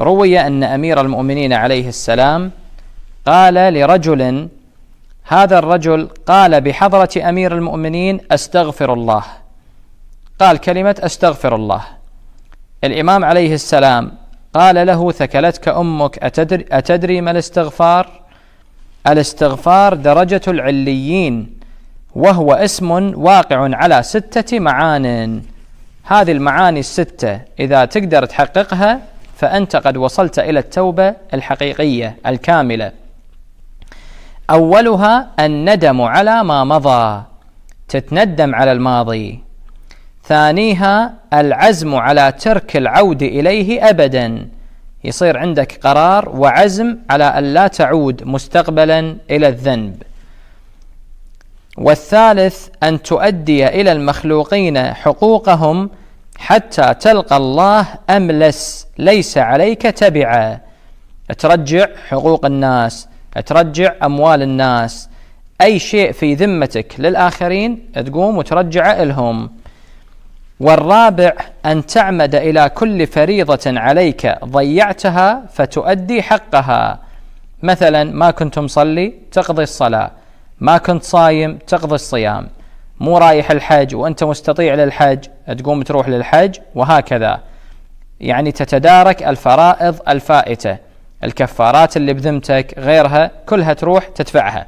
روي أن أمير المؤمنين عليه السلام قال لرجل هذا الرجل قال بحضرة أمير المؤمنين أستغفر الله قال كلمة أستغفر الله الإمام عليه السلام قال له ثكلتك أمك أتدري, أتدري ما الاستغفار الاستغفار درجة العليين وهو اسم واقع على ستة معان هذه المعاني الستة إذا تقدر تحققها فأنت قد وصلت إلى التوبة الحقيقية الكاملة أولها الندم على ما مضى تتندم على الماضي ثانيها العزم على ترك العود إليه أبدا يصير عندك قرار وعزم على أن لا تعود مستقبلا إلى الذنب والثالث أن تؤدي إلى المخلوقين حقوقهم حتى تلقى الله أملس ليس عليك تبعا ترجع حقوق الناس ترجع أموال الناس أي شيء في ذمتك للآخرين تقوم وترجعه لهم والرابع أن تعمد إلى كل فريضة عليك ضيعتها فتؤدي حقها مثلا ما كنت مصلي تقضي الصلاة ما كنت صايم تقضي الصيام مو رايح الحج وأنت مستطيع للحج تقوم تروح للحج وهكذا يعني تتدارك الفرائض الفائتة الكفارات اللي بذمتك غيرها كلها تروح تدفعها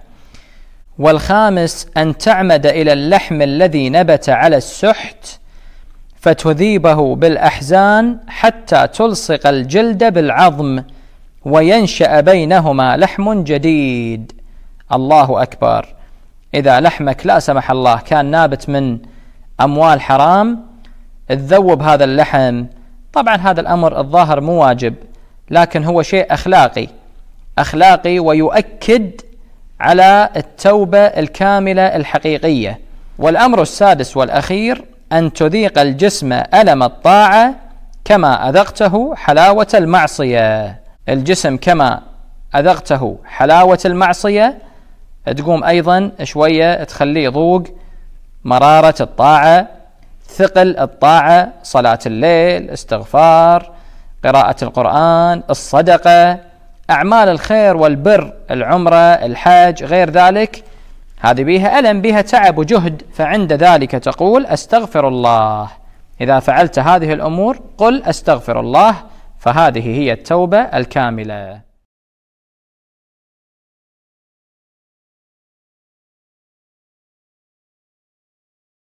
والخامس أن تعمد إلى اللحم الذي نبت على السحت فتذيبه بالأحزان حتى تلصق الجلد بالعظم وينشأ بينهما لحم جديد الله أكبر إذا لحمك لا سمح الله كان نابت من أموال حرام تذوب هذا اللحم طبعا هذا الأمر الظاهر مو واجب لكن هو شيء أخلاقي أخلاقي ويؤكد على التوبة الكاملة الحقيقية والأمر السادس والأخير أن تذيق الجسم ألم الطاعة كما أذقته حلاوة المعصية الجسم كما أذقته حلاوة المعصية تقوم أيضا شوية تخليه يذوق مرارة الطاعة ثقل الطاعة صلاة الليل استغفار قراءة القرآن الصدقة أعمال الخير والبر العمرة الحاج غير ذلك هذه بيها ألم بيها تعب وجهد فعند ذلك تقول أستغفر الله إذا فعلت هذه الأمور قل أستغفر الله فهذه هي التوبة الكاملة